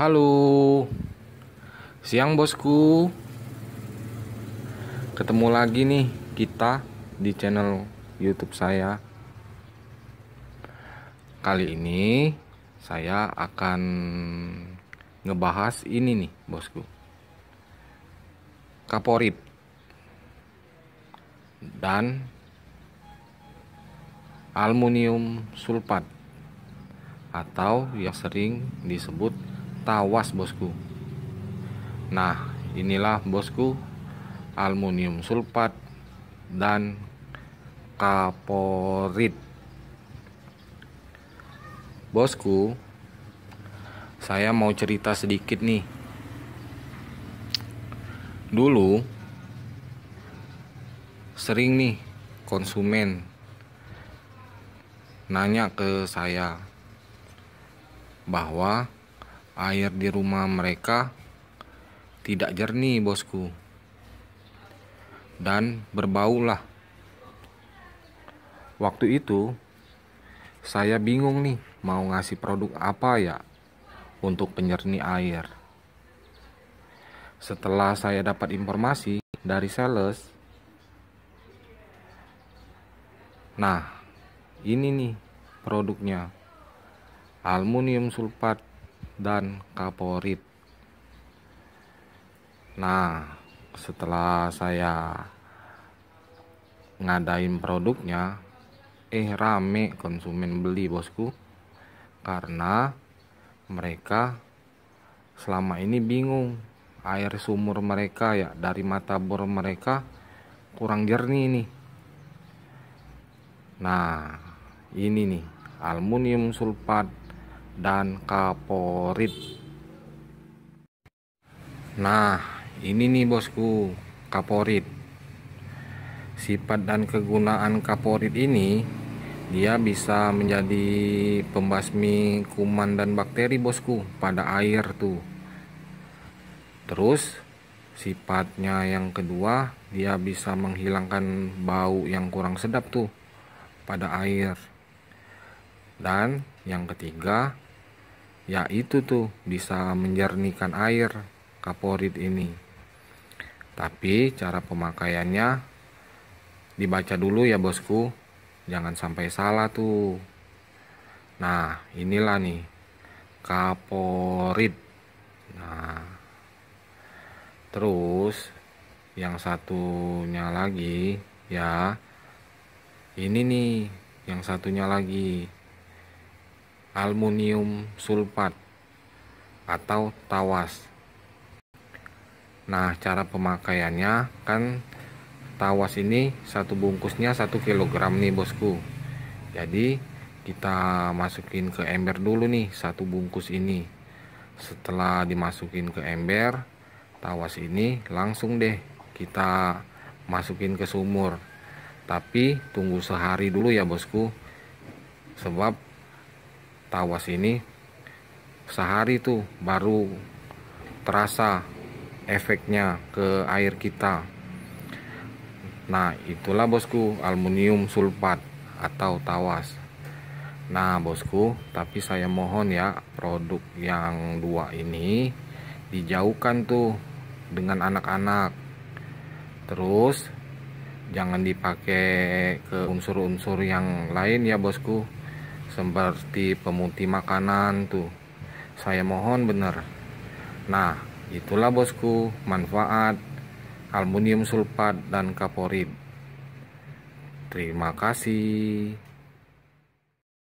Halo. Siang bosku. Ketemu lagi nih kita di channel YouTube saya. Kali ini saya akan ngebahas ini nih, bosku. Kaporit dan aluminium sulfat atau yang sering disebut tawas bosku nah inilah bosku aluminium sulfat dan kaporit bosku saya mau cerita sedikit nih dulu sering nih konsumen nanya ke saya bahwa air di rumah mereka tidak jernih, bosku, dan berbau lah. Waktu itu, saya bingung nih mau ngasih produk apa ya untuk penjernih air. Setelah saya dapat informasi dari sales, nah ini nih produknya aluminium sulfat dan kaporit. Nah, setelah saya ngadain produknya, eh rame konsumen beli bosku karena mereka selama ini bingung air sumur mereka ya dari mata bor mereka kurang jernih nih nah ini nih aluminium sulfat dan kaporit. Nah, ini nih bosku, kaporit. Sifat dan kegunaan kaporit ini dia bisa menjadi pembasmi kuman dan bakteri bosku pada air tuh terus sifatnya yang kedua dia bisa menghilangkan bau yang kurang sedap tuh pada air dan yang ketiga yaitu tuh bisa menjernihkan air kaporit ini tapi cara pemakaiannya dibaca dulu ya bosku jangan sampai salah tuh nah inilah nih kaporit nah terus yang satunya lagi ya ini nih yang satunya lagi aluminium sulfat atau tawas. Nah, cara pemakaiannya kan tawas ini satu bungkusnya satu kilogram nih bosku. Jadi kita masukin ke ember dulu nih satu bungkus ini. Setelah dimasukin ke ember, tawas ini langsung deh kita masukin ke sumur. Tapi tunggu sehari dulu ya bosku. Sebab tawas ini sehari tuh baru terasa efeknya ke air kita nah itulah bosku aluminium sulfat atau tawas nah bosku tapi saya mohon ya produk yang dua ini dijauhkan tuh dengan anak-anak terus jangan dipakai ke unsur-unsur yang lain ya bosku seperti pemutih makanan tuh saya mohon benar nah itulah bosku manfaat aluminium sulfat dan kaporit terima kasih